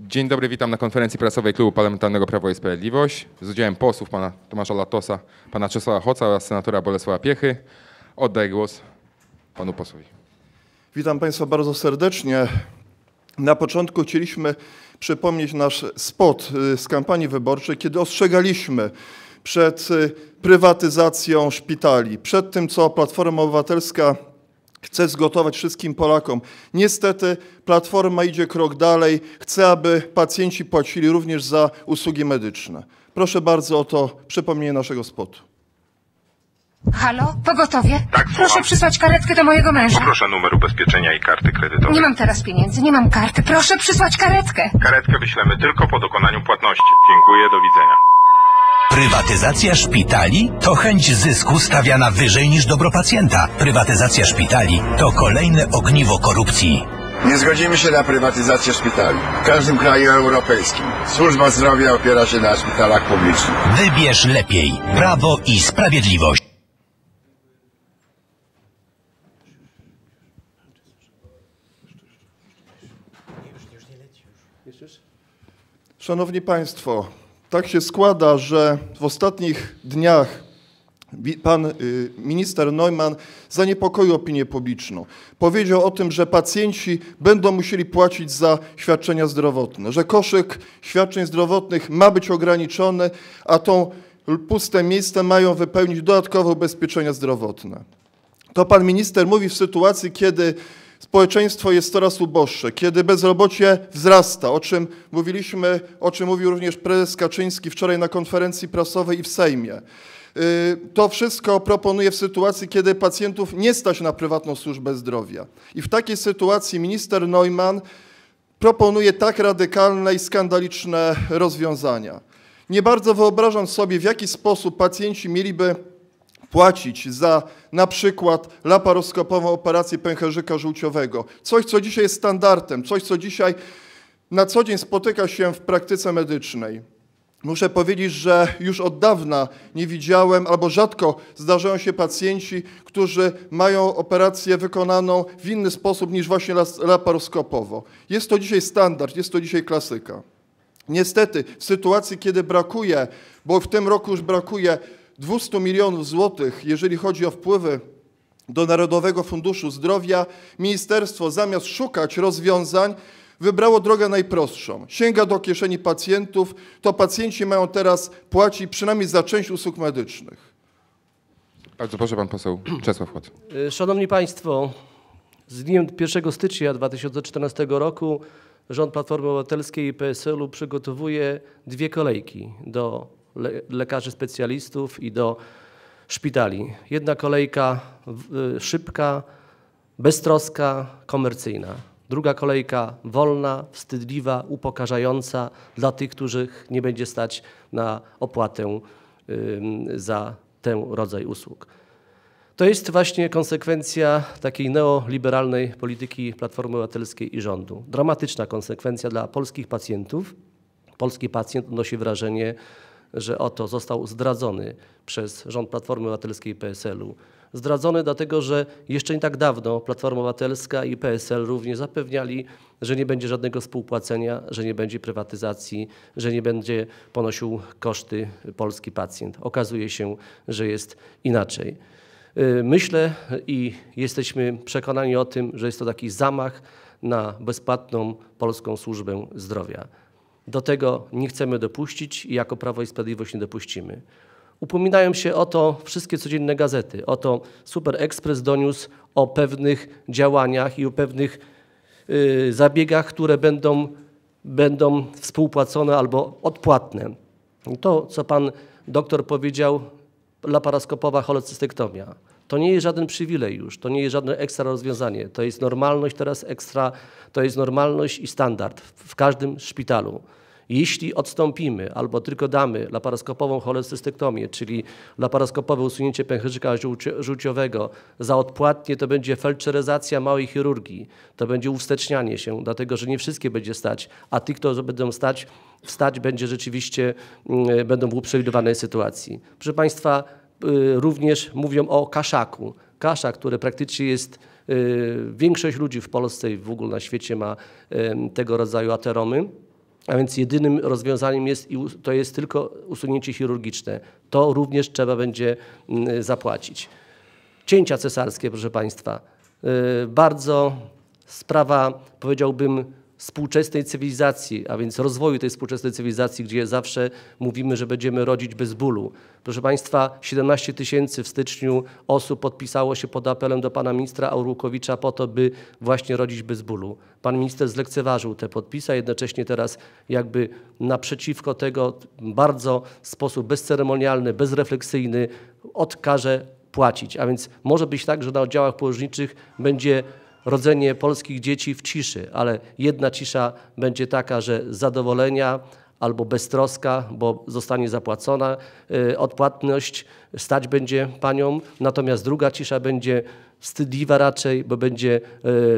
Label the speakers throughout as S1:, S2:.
S1: Dzień dobry, witam na konferencji prasowej Klubu Parlamentarnego Prawo i Sprawiedliwość z udziałem posłów pana Tomasza Latosa, pana Czesława Hoca oraz senatora Bolesława Piechy. Oddaję głos panu posłowi. Witam państwa bardzo serdecznie. Na początku chcieliśmy przypomnieć nasz spot y, z kampanii wyborczej, kiedy ostrzegaliśmy przed y, prywatyzacją szpitali, przed tym, co Platforma Obywatelska Chce zgotować wszystkim Polakom. Niestety Platforma idzie krok dalej. Chce, aby pacjenci płacili również za usługi medyczne. Proszę bardzo o to przypomnienie naszego spotu.
S2: Halo, pogotowie? Tak, Proszę przysłać karetkę do mojego męża.
S1: Proszę numer ubezpieczenia i karty kredytowej.
S2: Nie mam teraz pieniędzy, nie mam karty. Proszę przysłać karetkę.
S3: Karetkę wyślemy tylko po dokonaniu płatności. Dziękuję, do widzenia. Prywatyzacja szpitali to chęć zysku stawiana wyżej niż dobro pacjenta. Prywatyzacja szpitali to kolejne ogniwo korupcji.
S1: Nie zgodzimy się na prywatyzację szpitali. W każdym kraju europejskim służba zdrowia opiera się na szpitalach publicznych.
S3: Wybierz lepiej. Prawo i sprawiedliwość.
S1: Szanowni Państwo, tak się składa, że w ostatnich dniach pan y, minister Neumann zaniepokoił opinię publiczną. Powiedział o tym, że pacjenci będą musieli płacić za świadczenia zdrowotne, że koszyk świadczeń zdrowotnych ma być ograniczony, a tą puste miejsce mają wypełnić dodatkowe ubezpieczenia zdrowotne. To pan minister mówi w sytuacji, kiedy Społeczeństwo jest coraz uboższe. Kiedy bezrobocie wzrasta, o czym mówiliśmy, o czym mówił również prezes Kaczyński wczoraj na konferencji prasowej i w Sejmie. Y, to wszystko proponuje w sytuacji, kiedy pacjentów nie stać na prywatną służbę zdrowia. I w takiej sytuacji minister Neumann proponuje tak radykalne i skandaliczne rozwiązania. Nie bardzo wyobrażam sobie, w jaki sposób pacjenci mieliby płacić za na przykład laparoskopową operację pęcherzyka żółciowego. Coś, co dzisiaj jest standardem, coś, co dzisiaj na co dzień spotyka się w praktyce medycznej. Muszę powiedzieć, że już od dawna nie widziałem albo rzadko zdarzają się pacjenci, którzy mają operację wykonaną w inny sposób niż właśnie laparoskopowo. Jest to dzisiaj standard, jest to dzisiaj klasyka. Niestety w sytuacji, kiedy brakuje, bo w tym roku już brakuje 200 milionów złotych, jeżeli chodzi o wpływy do Narodowego Funduszu Zdrowia, ministerstwo zamiast szukać rozwiązań, wybrało drogę najprostszą. Sięga do kieszeni pacjentów, to pacjenci mają teraz płacić przynajmniej za część usług medycznych. Bardzo proszę pan poseł Czesław Chłod.
S2: E, szanowni Państwo, z dniem 1 stycznia 2014 roku rząd Platformy Obywatelskiej i PSL-u przygotowuje dwie kolejki do le lekarzy specjalistów i do szpitali. Jedna kolejka y, szybka, beztroska, komercyjna. Druga kolejka wolna, wstydliwa, upokarzająca dla tych, których nie będzie stać na opłatę za ten rodzaj usług. To jest właśnie konsekwencja takiej neoliberalnej polityki Platformy Obywatelskiej i rządu. Dramatyczna konsekwencja dla polskich pacjentów. Polski pacjent odnosi wrażenie, że oto został zdradzony przez rząd Platformy Obywatelskiej i PSL-u. Zdradzony dlatego, że jeszcze nie tak dawno Platforma Obywatelska i PSL również zapewniali, że nie będzie żadnego współpłacenia, że nie będzie prywatyzacji, że nie będzie ponosił koszty polski pacjent. Okazuje się, że jest inaczej. Y, myślę i jesteśmy przekonani o tym, że jest to taki zamach na bezpłatną polską służbę zdrowia. Do tego nie chcemy dopuścić i jako Prawo i Sprawiedliwość nie dopuścimy. Upominają się o to wszystkie codzienne gazety. O to Super Express doniósł o pewnych działaniach i o pewnych y, zabiegach, które będą, będą współpłacone albo odpłatne. To, co pan doktor powiedział, laparoskopowa cholecystyktomia. To nie jest żaden przywilej już, to nie jest żadne ekstra rozwiązanie. To jest normalność teraz ekstra, to jest normalność i standard w każdym szpitalu. Jeśli odstąpimy albo tylko damy laparoskopową cholecystyktomię, czyli laparoskopowe usunięcie pęcherzyka żółciowego, za odpłatnie to będzie felczeryzacja małej chirurgii, to będzie uwstecznianie się, dlatego że nie wszystkie będzie stać, a tych, którzy będą stać, wstać będzie rzeczywiście, mm, będą w uprzewidywanej sytuacji. Proszę Państwa, Y, również mówią o kaszaku. Kasza, który praktycznie jest y, większość ludzi w Polsce i w ogóle na świecie ma tego rodzaju ateromy. A więc jedynym rozwiązaniem jest, to jest tylko usunięcie chirurgiczne. To również trzeba będzie zapłacić. Cięcia cesarskie, proszę Państwa. Y, bardzo sprawa, powiedziałbym, współczesnej cywilizacji, a więc rozwoju tej współczesnej cywilizacji, gdzie zawsze mówimy, że będziemy rodzić bez bólu. Proszę Państwa, 17 tysięcy w styczniu osób podpisało się pod apelem do pana ministra Aurukowicza po to, by właśnie rodzić bez bólu. Pan minister zlekceważył te podpisy, a jednocześnie teraz jakby naprzeciwko tego bardzo w sposób bezceremonialny, bezrefleksyjny odkaże płacić. A więc może być tak, że na oddziałach położniczych będzie rodzenie polskich dzieci w ciszy, ale jedna cisza będzie taka, że zadowolenia, albo beztroska, bo zostanie zapłacona y, odpłatność, stać będzie panią, natomiast druga cisza będzie wstydliwa raczej, bo będzie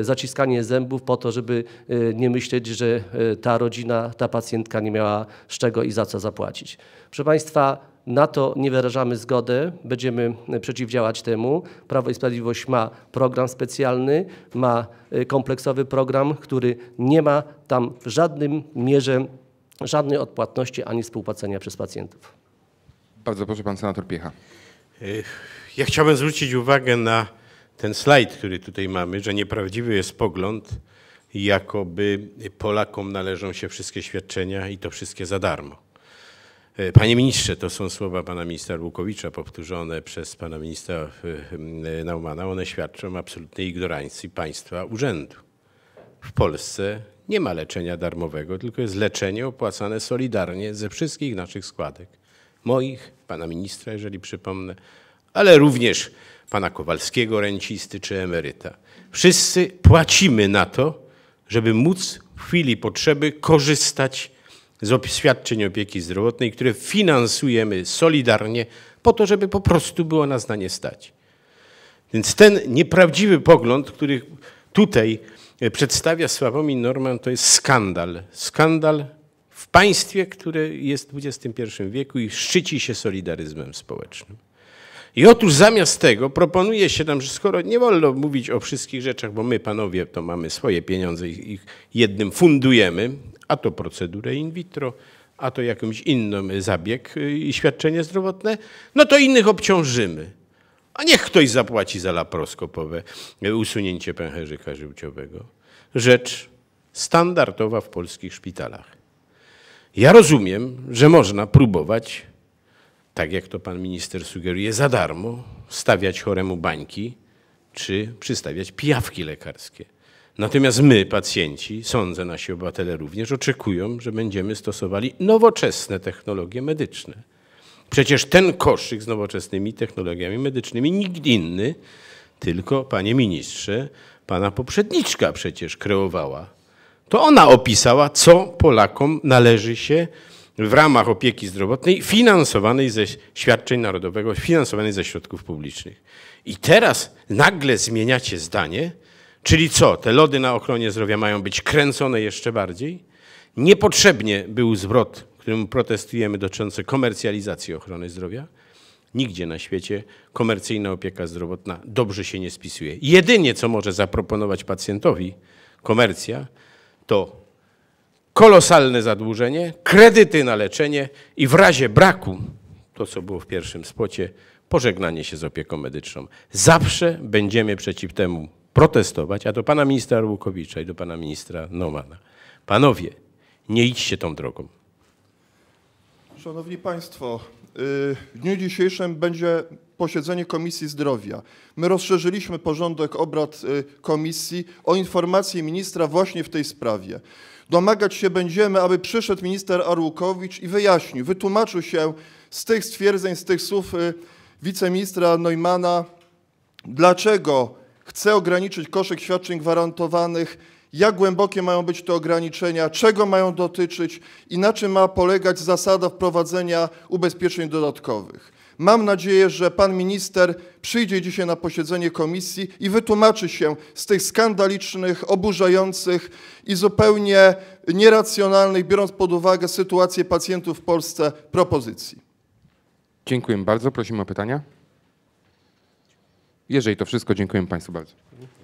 S2: y, zaciskanie zębów po to, żeby y, nie myśleć, że ta rodzina, ta pacjentka nie miała z czego i za co zapłacić. Proszę Państwa, na to nie wyrażamy zgody, będziemy przeciwdziałać temu. Prawo i Sprawiedliwość ma program specjalny, ma kompleksowy program, który nie ma tam w żadnym mierze żadnej odpłatności ani współpłacenia przez pacjentów.
S3: Bardzo proszę, pan senator Piecha.
S2: Ja chciałbym zwrócić uwagę na
S3: ten slajd, który tutaj mamy, że nieprawdziwy jest pogląd, jakoby Polakom należą się wszystkie świadczenia i to wszystkie za darmo. Panie ministrze, to są słowa pana ministra Łukowicza powtórzone przez pana ministra e, e, Naumana. One świadczą o absolutnej ignorancji państwa urzędu. W Polsce nie ma leczenia darmowego, tylko jest leczenie opłacane solidarnie ze wszystkich naszych składek. Moich, pana ministra, jeżeli przypomnę, ale również pana Kowalskiego, rencisty czy emeryta. Wszyscy płacimy na to, żeby móc w chwili potrzeby korzystać z świadczeń opieki zdrowotnej, które finansujemy solidarnie po to, żeby po prostu było nas na nie stać. Więc ten nieprawdziwy pogląd, który tutaj E, przedstawia Sławomir Norman, to jest skandal. Skandal w państwie, które jest w XXI wieku i szczyci się solidaryzmem społecznym. I otóż zamiast tego proponuje się nam, że skoro nie wolno mówić o wszystkich rzeczach, bo my panowie to mamy swoje pieniądze i ich jednym fundujemy, a to procedurę in vitro, a to jakimś innym zabieg y, i świadczenie zdrowotne, no to innych obciążymy. A niech ktoś zapłaci za laparoskopowe usunięcie pęcherzyka żółciowego. Rzecz standardowa w polskich szpitalach. Ja rozumiem, że można próbować, tak jak to pan minister sugeruje, za darmo stawiać choremu bańki czy przystawiać pijawki lekarskie. Natomiast my, pacjenci, sądzę nasi obywatele również, oczekują, że będziemy stosowali nowoczesne technologie medyczne Przecież ten koszyk z nowoczesnymi technologiami medycznymi nikt inny, tylko panie ministrze, pana poprzedniczka przecież kreowała. To ona opisała, co Polakom należy się w ramach opieki zdrowotnej finansowanej ze świadczeń narodowego, finansowanej ze środków publicznych. I teraz nagle zmieniacie zdanie, czyli co, te lody na ochronie zdrowia mają być kręcone jeszcze bardziej? Niepotrzebnie był zwrot którym protestujemy dotyczące komercjalizacji ochrony zdrowia. Nigdzie na świecie komercyjna opieka zdrowotna dobrze się nie spisuje. Jedynie co może zaproponować pacjentowi komercja to kolosalne zadłużenie, kredyty na leczenie i w razie braku, to co było w pierwszym spocie, pożegnanie się z opieką medyczną. Zawsze będziemy przeciw temu protestować, a do pana ministra Rukowicza i do pana ministra Nomana. Panowie, nie idźcie tą drogą.
S1: Szanowni Państwo, y, w dniu dzisiejszym będzie posiedzenie Komisji Zdrowia. My rozszerzyliśmy porządek obrad y, komisji o informację ministra właśnie w tej sprawie. Domagać się będziemy, aby przyszedł minister Arłukowicz i wyjaśnił, wytłumaczył się z tych stwierdzeń, z tych słów y, wiceministra Neumana, dlaczego chce ograniczyć koszyk świadczeń gwarantowanych jak głębokie mają być te ograniczenia, czego mają dotyczyć i na czym ma polegać zasada wprowadzenia ubezpieczeń dodatkowych. Mam nadzieję, że pan minister przyjdzie dzisiaj na posiedzenie komisji i wytłumaczy się z tych skandalicznych, oburzających i zupełnie nieracjonalnych, biorąc pod uwagę sytuację pacjentów w Polsce, propozycji.
S3: Dziękuję bardzo. Prosimy o pytania. Jeżeli to wszystko, dziękuję Państwu bardzo.